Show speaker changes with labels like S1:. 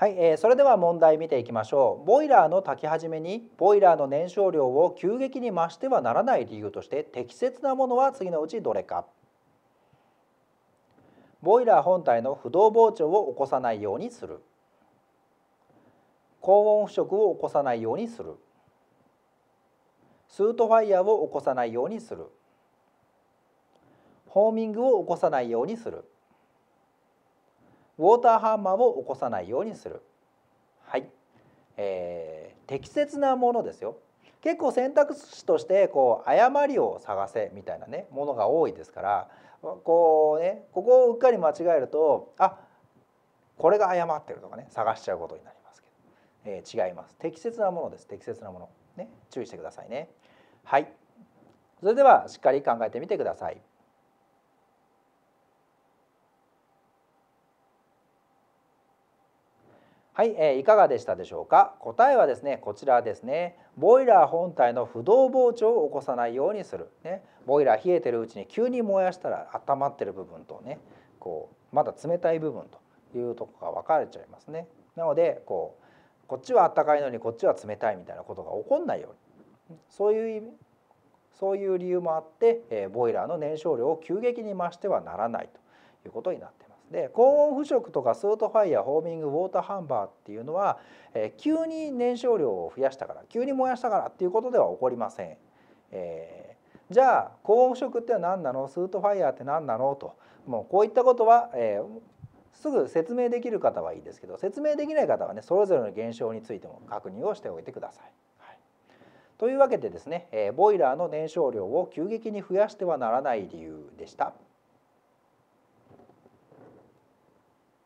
S1: はい、えー、それでは問題見ていきましょうボイラーの炊き始めにボイラーの燃焼量を急激に増してはならない理由として適切なものは次のうちどれかボイラー本体の不動膨張を起こさないようにする高温腐食を起こさないようにするスートファイヤーを起こさないようにするホーミングを起こさないようにする。ウォーターハンマーを起こさないようにする、はいえー、適切なものですよ結構選択肢としてこう誤りを探せみたいなねものが多いですからこうねここをうっかり間違えるとあこれが誤ってるとかね探しちゃうことになりますけど、えー、違います適切なものです適切なものね注意してくださいねはいそれではしっかり考えてみてくださいはい、えー、いかがでしたでしょうか答えはですねこちらですねボイラー本体の不動膨張を起こさないようにする、ね、ボイラー冷えてるうちに急に燃やしたら温まってる部分とねこうまだ冷たい部分というとこが分かれちゃいますねなのでこうこっちは暖かいのにこっちは冷たいみたいなことが起こんないようにそういう意味そういう理由もあって、えー、ボイラーの燃焼量を急激に増してはならないということになってます。で高温腐食とかスートファイヤーホーミングウォーターハンバーっていうのは、えー、急に燃焼量を増やしたから急に燃やしたからっていうことでは起こりません。えー、じゃあ高温腐食って何なのスートファイヤーって何なのともうこういったことは、えー、すぐ説明できる方はいいですけど説明できない方はねそれぞれの現象についても確認をしておいてください。はい、というわけでですね、えー、ボイラーの燃焼量を急激に増やしてはならない理由でした。